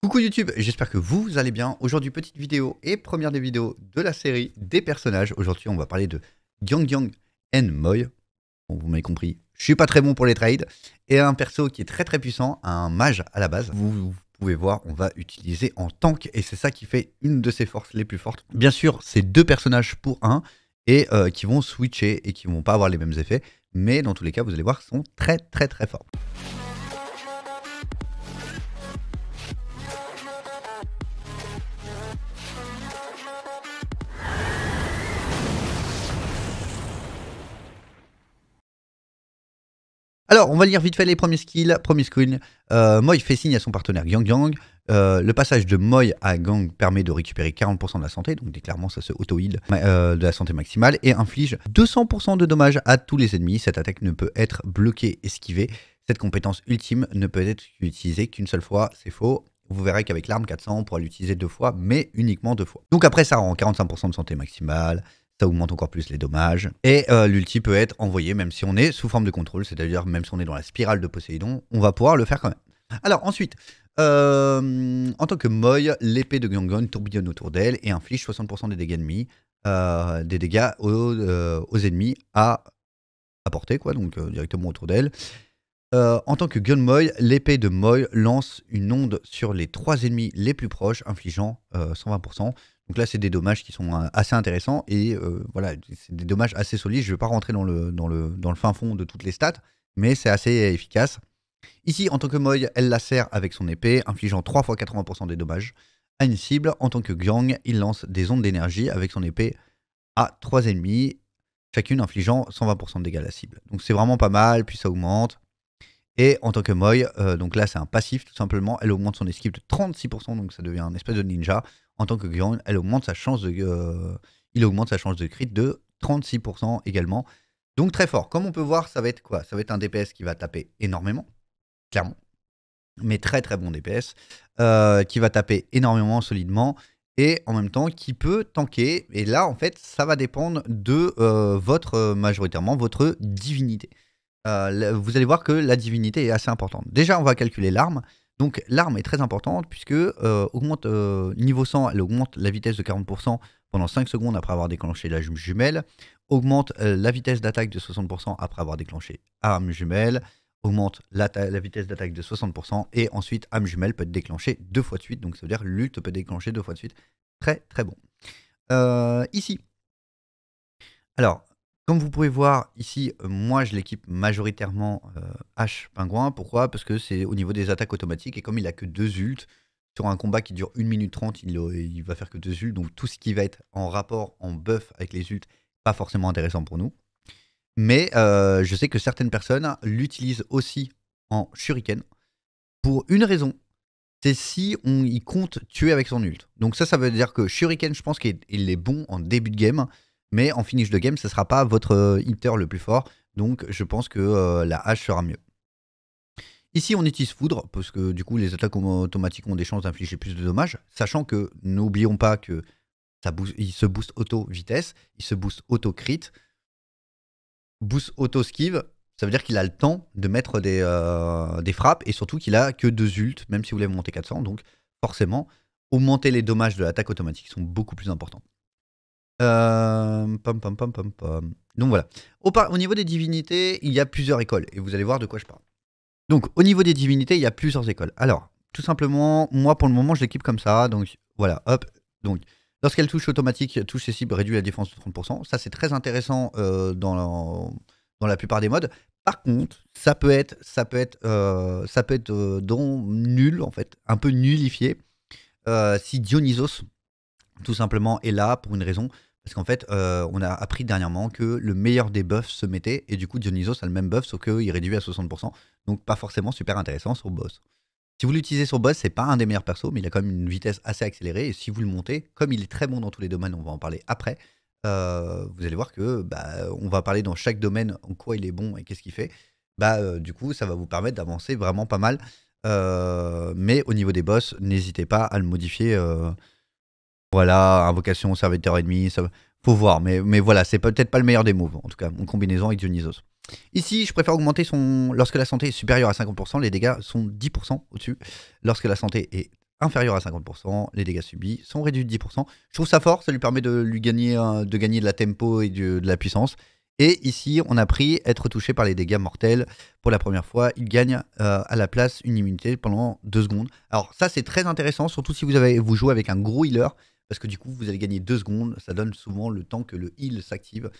Coucou YouTube, j'espère que vous, allez bien. Aujourd'hui, petite vidéo et première des vidéos de la série des personnages. Aujourd'hui, on va parler de Gyang Yang and Moy. vous m'avez compris, je suis pas très bon pour les trades. Et un perso qui est très très puissant, un mage à la base. Vous, pouvez voir, on va utiliser en tank et c'est ça qui fait une de ses forces les plus fortes. Bien sûr, c'est deux personnages pour un et euh, qui vont switcher et qui vont pas avoir les mêmes effets. Mais dans tous les cas, vous allez voir, sont très très très forts. Alors, on va lire vite fait les premiers skills. Premier screen euh, Moi, fait signe à son partenaire Gang Yang. Euh, le passage de Moi à Gang permet de récupérer 40% de la santé, donc clairement ça se auto-heal euh, de la santé maximale et inflige 200% de dommages à tous les ennemis. Cette attaque ne peut être bloquée, esquivée. Cette compétence ultime ne peut être utilisée qu'une seule fois, c'est faux. Vous verrez qu'avec l'arme 400, on pourra l'utiliser deux fois, mais uniquement deux fois. Donc après, ça rend 45% de santé maximale, ça augmente encore plus les dommages. Et euh, l'ulti peut être envoyé même si on est sous forme de contrôle, c'est-à-dire même si on est dans la spirale de Poséidon, on va pouvoir le faire quand même. Alors ensuite, euh, en tant que Moy, l'épée de Gangon tourbillonne autour d'elle et inflige 60% des dégâts ennemis, euh, des dégâts aux, aux ennemis à apporter, quoi, donc directement autour d'elle. Euh, en tant que moy l'épée de Moy lance une onde sur les trois ennemis les plus proches, infligeant 120%. Euh, Donc là, c'est des dommages qui sont euh, assez intéressants et voilà, c'est des dommages assez solides. Je ne vais pas rentrer dans le, le, dans le fin fond de toutes les stats, mais c'est assez efficace. Ici, en tant que Moy, elle la serre avec son épée, infligeant 3 fois 80% des dommages à une cible. En tant que Gang, il lance des ondes d'énergie avec son épée à trois ennemis, chacune infligeant 120% de dégâts à la cible. Donc c'est vraiment pas mal, puis ça augmente. Et en tant que Moy, euh, donc là c'est un passif tout simplement, elle augmente son esquive de 36%, donc ça devient un espèce de ninja. En tant que Gion, elle augmente sa chance de, euh, il augmente sa chance de crit de 36% également. Donc très fort. Comme on peut voir, ça va être quoi Ça va être un DPS qui va taper énormément, clairement. Mais très très bon DPS, euh, qui va taper énormément solidement et en même temps qui peut tanker. Et là, en fait, ça va dépendre de votre, majoritairement, votre divinité. Euh, vous allez voir que la divinité est assez importante. Déjà, on va calculer l'arme. Donc l'arme est très importante puisque euh, augmente, euh, niveau 100, elle augmente la vitesse de 40% pendant 5 secondes après avoir déclenché la jumelle, augmente la vitesse d'attaque de 60% après avoir déclenché arme jumelle, augmente la, vitesse d'attaque de 60% et ensuite arme jumelle peut être déclenchée deux fois de suite. Donc ça veut dire l'ult peut déclencher deux fois de suite. Très très bon. ici, alors, comme vous pouvez voir ici, euh, moi je l'équipe majoritairement euh, H pingouin. Pourquoi Parce que c'est au niveau des attaques automatiques et comme il n'a que deux ults, sur un combat qui dure 1 minute 30, il, euh, il va faire que deux ults. Donc tout ce qui va être en rapport, en buff avec les ults, pas forcément intéressant pour nous. Mais je sais que certaines personnes l'utilisent aussi en shuriken pour une raison. C'est si on y compte tuer avec son ult. Donc ça, ça veut dire que shuriken, je pense qu'il est bon en début de game. Mais en finish de game, ce ne sera pas votre euh, hitter le plus fort. Donc je pense que euh, la hache sera mieux. Ici, on utilise foudre, parce que du coup, les attaques automatiques ont des chances d'infliger plus de dommages, sachant que n'oublions pas que ça il se booste auto-vitesse, il se booste auto-crit, boost auto-skive, ça veut dire qu'il a le temps de mettre des, euh, des frappes, et surtout qu'il a que deux ults, même si vous voulez monter 400, donc forcément, augmenter les dommages de l'attaque automatique sont beaucoup plus importants. Euh, Donc voilà. Au, niveau des divinités, il y a plusieurs écoles. Et vous allez voir de quoi je parle. Donc au niveau des divinités, il y a plusieurs écoles. Alors, tout simplement, moi pour le moment, je l'équipe comme ça. Donc voilà, hop. Donc, lorsqu'elle touche automatique, touche ses cibles, réduit la défense de 30%. Ça, c'est très intéressant euh, dans, la... dans la plupart des modes. Par contre, ça peut être, ça peut être, euh, ça peut être nul en fait, un peu nullifié. si Dionysos, tout simplement, est là pour une raison, parce qu'en fait, euh, on a appris dernièrement que le meilleur des buffs se mettait, et du coup, Dionysos a le même buff, sauf qu'il réduit à 60%. Donc, pas forcément super intéressant sur boss. Si vous l'utilisez sur boss, c'est pas un des meilleurs persos, mais il a quand même une vitesse assez accélérée. Et si vous le montez, comme il est très bon dans tous les domaines, on va en parler après, euh, vous allez voir que bah, on va parler dans chaque domaine en quoi il est bon et qu'est-ce qu'il fait. Bah, euh, du coup, ça va vous permettre d'avancer vraiment pas mal. mais au niveau des boss, n'hésitez pas à le modifier voilà, invocation, serviteur ennemi, ça faut voir. Mais, mais voilà, c'est peut-être pas le meilleur des moves, en tout cas, en combinaison avec Dionysos. Ici, je préfère augmenter son. Lorsque la santé est supérieure à 50%, les dégâts sont 10% au-dessus. Lorsque la santé est inférieure à 50%, les dégâts subis sont réduits de 10%. Je trouve ça fort, ça lui permet de lui gagner, euh, de, gagner de la tempo et de, la puissance. Et ici, on a pris être touché par les dégâts mortels. Pour la première fois, il gagne euh, à la place une immunité pendant 2 secondes. Alors ça, c'est très intéressant, surtout si vous, avez, vous jouez avec un gros healer parce que du coup, vous allez gagner 2 secondes. Ça donne souvent le temps que le heal s'active.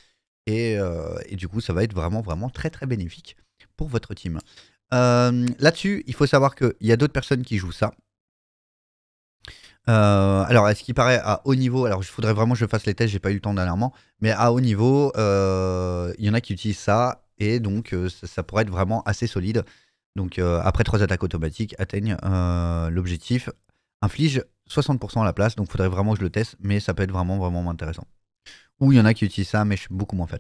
Euh, et, du coup, ça va être vraiment, vraiment très, très bénéfique pour votre team. Euh, là-dessus, il faut savoir qu'il y a d'autres personnes qui jouent ça. Euh, alors, est-ce qu'il paraît à haut niveau Alors, il faudrait vraiment que je fasse les tests, j'ai pas eu le temps dernièrement. Mais à haut niveau, il y en a qui utilisent ça. Et donc, ça, pourrait être vraiment assez solide. Donc, après trois attaques automatiques, atteignent l'objectif. Inflige 60% à la place, donc faudrait vraiment que je le teste, mais ça peut être vraiment, vraiment intéressant. Ou il y en a qui utilisent ça, mais je suis beaucoup moins fan.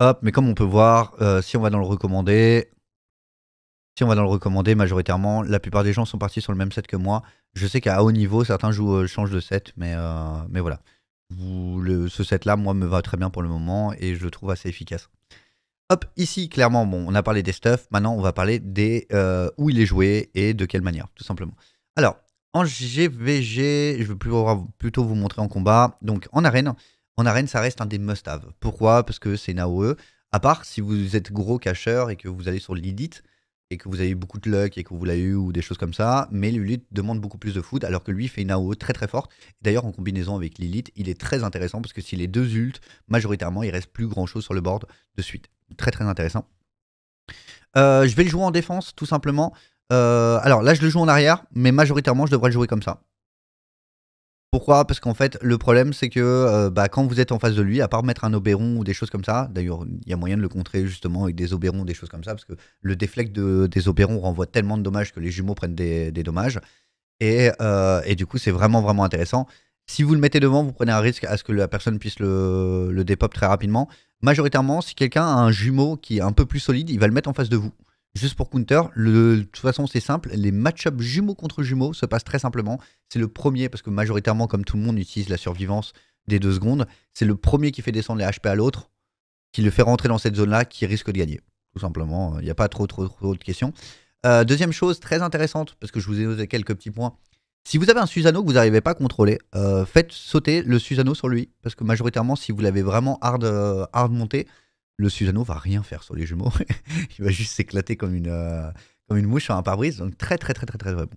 Hop, mais comme on peut voir, euh, si on va dans le recommander, si on va dans le recommandé, majoritairement, la plupart des gens sont partis sur le même set que moi. Je sais qu'à haut niveau, certains jouent, euh, changent de set, mais, euh, mais voilà. Vous, le, ce set-là, moi, me va très bien pour le moment et je le trouve assez efficace. Hop, ici, clairement, bon, on a parlé des stuffs, Maintenant, on va parler des où il est joué et de quelle manière, tout simplement. Alors, en GVG, je vais plutôt vous montrer en combat. Donc en arène, en arène, ça reste un des must-have. Pourquoi Parce que c'est une AOE. À part si vous êtes gros cacheur et que vous allez sur Lilith et que vous avez eu beaucoup de luck et que vous l'avez eu ou des choses comme ça, mais Lilith demande beaucoup plus de foot alors que lui fait une AOE très très forte. D'ailleurs, en combinaison avec Lilith, il est très intéressant parce que si les deux ults, majoritairement, il reste plus grand chose sur le board de suite. Très très intéressant. Euh, je vais le jouer en défense tout simplement. Euh, alors là, je le joue en arrière, mais majoritairement, je devrais le jouer comme ça. Pourquoi Parce qu'en fait, le problème, c'est que euh, bah, quand vous êtes en face de lui, à part mettre un obéron ou des choses comme ça, d'ailleurs, il y a moyen de le contrer justement avec des obérons, des choses comme ça, parce que le déflect de, des obérons renvoie tellement de dommages que les jumeaux prennent des, dommages. Euh, et, du coup, c'est vraiment, vraiment intéressant. Si vous le mettez devant, vous prenez un risque à ce que la personne puisse le, le dépop très rapidement. Majoritairement, si quelqu'un a un jumeau qui est un peu plus solide, il va le mettre en face de vous. Juste pour counter, de toute façon c'est simple, les match-ups jumeaux contre jumeaux se passent très simplement. C'est le premier, parce que majoritairement comme tout le monde utilise la survivance des deux secondes, c'est le premier qui fait descendre les HP à l'autre, qui le fait rentrer dans cette zone-là, qui risque de gagner. Tout simplement, il n'y a pas trop, trop, trop de questions. Euh, deuxième chose très intéressante, parce que je vous ai donné quelques petits points, si vous avez un Susano que vous n'arrivez pas à contrôler, euh, faites sauter le Susano sur lui. Parce que majoritairement, si vous l'avez vraiment hard, euh, hard monté, le Susano va rien faire sur les jumeaux. il va juste s'éclater comme une, euh, comme une mouche sur un pare-brise. Donc très très très très très, très bon.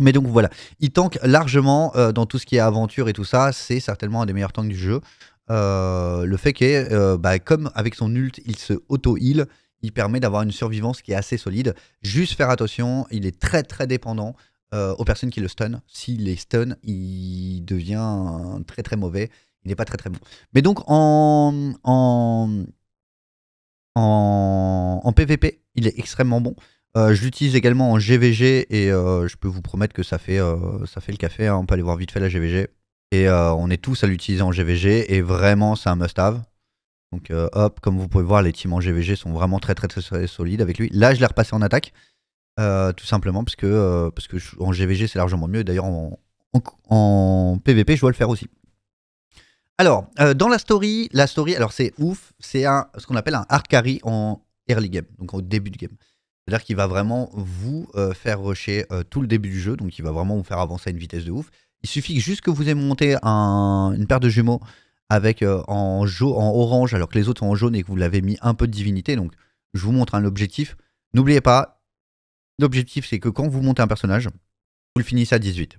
Mais donc voilà, il tank largement euh, dans tout ce qui est aventure et tout ça. C'est certainement un des meilleurs tanks du jeu. Euh, le fait que, bah, comme avec son ult, il se auto-heal, il permet d'avoir une survivance qui est assez solide. Juste faire attention, il est très très dépendant aux personnes qui le stun. S'il est stun, il devient très très mauvais. Il n'est pas très très bon. Mais donc en en, PVP. Il est extrêmement bon. Euh, je l'utilise également en GVG et euh, je peux vous promettre que ça fait, euh, ça fait le café. Hein. On peut aller voir vite fait la GVG. Et on est tous à l'utiliser en GVG et vraiment c'est un must-have. Donc hop, comme vous pouvez voir, les teams en GVG sont vraiment très très très, solides avec lui. Là, je l'ai repassé en attaque, tout simplement parce que, parce que en GVG c'est largement mieux. D'ailleurs, en, en, en PVP, je dois le faire aussi. Alors, euh, dans la story, la story, alors c'est ouf, c'est un, ce qu'on appelle un hard carry en early game, donc au début du game. C'est-à-dire qu'il va vraiment vous euh, faire rusher euh, tout le début du jeu, donc il va vraiment vous faire avancer à une vitesse de ouf. Il suffit juste que vous ayez monté une paire de jumeaux avec en, en orange alors que les autres sont en jaune et que vous l'avez mis un peu de divinité, donc je vous montre un hein, objectif. N'oubliez pas, l'objectif c'est que quand vous montez un personnage, vous le finissez à 18.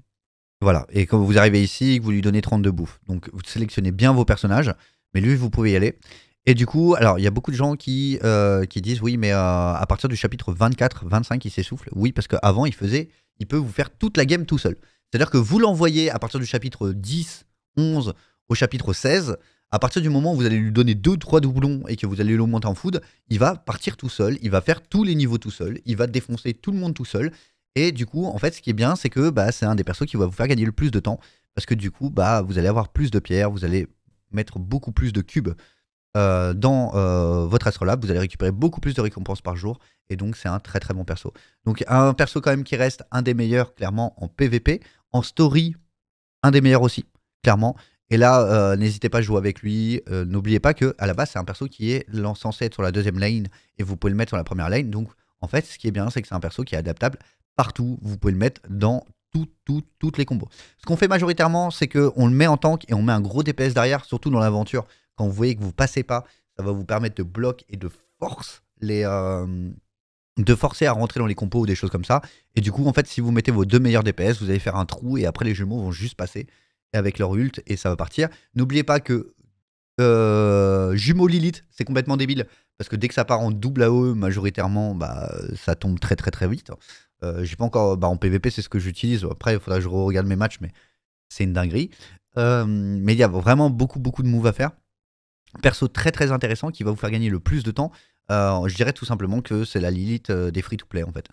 Voilà. Et quand vous arrivez ici, vous lui donnez 32 bouffes. Donc, vous sélectionnez bien vos personnages. Mais lui, vous pouvez y aller. Et du coup, alors, il y a beaucoup de gens qui, euh, qui disent oui, mais euh, à partir du chapitre 24, 25, il s'essouffle. Oui, parce qu'avant, il faisait, il peut vous faire toute la game tout seul. C'est-à-dire que vous l'envoyez à partir du chapitre 10, 11 au chapitre 16. À partir du moment où vous allez lui donner 2-3 doublons et que vous allez l'augmenter en food, il va partir tout seul, il va faire tous les niveaux tout seul, il va défoncer tout le monde tout seul. Et du coup, en fait, ce qui est bien, c'est que bah, c'est un des persos qui va vous faire gagner le plus de temps. Parce que du coup, bah, vous allez avoir plus de pierres, vous allez mettre beaucoup plus de cubes euh, dans euh, votre astrolabe, vous allez récupérer beaucoup plus de récompenses par jour. Et donc, c'est un très très bon perso. Donc, un perso quand même qui reste un des meilleurs, clairement, en PvP. En story, un des meilleurs aussi, clairement. Et là, euh, n'hésitez pas à jouer avec lui. N'oubliez pas que à la base, c'est un perso qui est censé être sur la deuxième lane et vous pouvez le mettre sur la première lane. Donc, en fait, ce qui est bien, c'est que c'est un perso qui est adaptable partout. Vous pouvez le mettre dans toutes les combos. Ce qu'on fait majoritairement, c'est qu'on le met en tank et on met un gros DPS derrière, surtout dans l'aventure. Quand vous voyez que vous passez pas, ça va vous permettre de bloquer et de force les. Euh, de forcer à rentrer dans les compos ou des choses comme ça. Et du coup, en fait, si vous mettez vos deux meilleurs DPS, vous allez faire un trou et après les jumeaux vont juste passer avec leur ult et ça va partir. N'oubliez pas que euh, jumeaux jumeau Lilith, c'est complètement débile parce que dès que ça part en double AOE, majoritairement, bah, ça tombe très très très vite. Euh, j'ai pas encore. Bah, en PVP, c'est ce que j'utilise. Après, il faudra que je regarde mes matchs, mais c'est une dinguerie. Euh, mais il y a vraiment beaucoup, beaucoup de moves à faire. Perso très, très intéressant qui va vous faire gagner le plus de temps. Euh, je dirais tout simplement que c'est la Lilith des free-to-play en fait.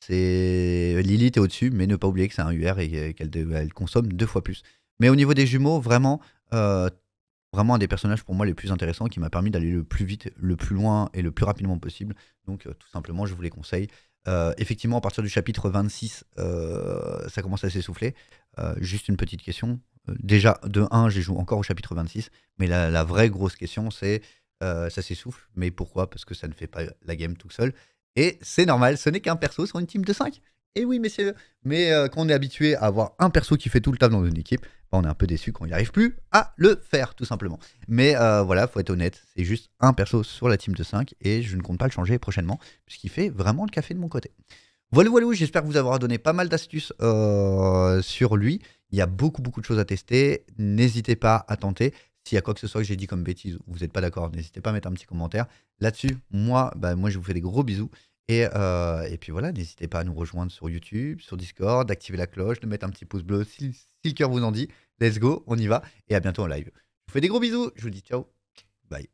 C'est Lilith est au-dessus, mais ne pas oublier que c'est un UR et qu'elle consomme deux fois plus. Mais au niveau des jumeaux, vraiment, vraiment un des personnages pour moi les plus intéressants qui m'a permis d'aller le plus vite, le plus loin et le plus rapidement possible. Donc tout simplement, je vous les conseille. Euh, effectivement, à partir du chapitre 26, euh, ça commence à s'essouffler. Euh, juste une petite question. Déjà, de 1, j'ai joué encore au chapitre 26, mais la, vraie grosse question, c'est ça s'essouffle, mais pourquoi Parce que ça ne fait pas la game tout seul. Et c'est normal, ce n'est qu'un perso sur une team de 5. Et eh oui, messieurs, mais quand on est habitué à avoir un perso qui fait tout le taf dans une équipe, bah, on est un peu déçu quand il arrive plus à le faire, tout simplement. Mais voilà, euh, voilà, faut être honnête, c'est juste un perso sur la team de 5 et je ne compte pas le changer prochainement, puisqu'il fait vraiment le café de mon côté. Voilà, voilà, j'espère vous avoir donné pas mal d'astuces euh, sur lui. Il y a beaucoup, beaucoup de choses à tester. N'hésitez pas à tenter. S'il y a quoi que ce soit que j'ai dit comme bêtise ou vous n'êtes pas d'accord, n'hésitez pas à mettre un petit commentaire. Là-dessus, moi, bah, moi, je vous fais des gros bisous. Euh, et, puis voilà, n'hésitez pas à nous rejoindre sur YouTube, sur Discord, d'activer la cloche, de mettre un petit pouce bleu si, si, le cœur vous en dit. Let's go, on y va. Et à bientôt en live. Je vous fais des gros bisous. Je vous dis ciao. Bye.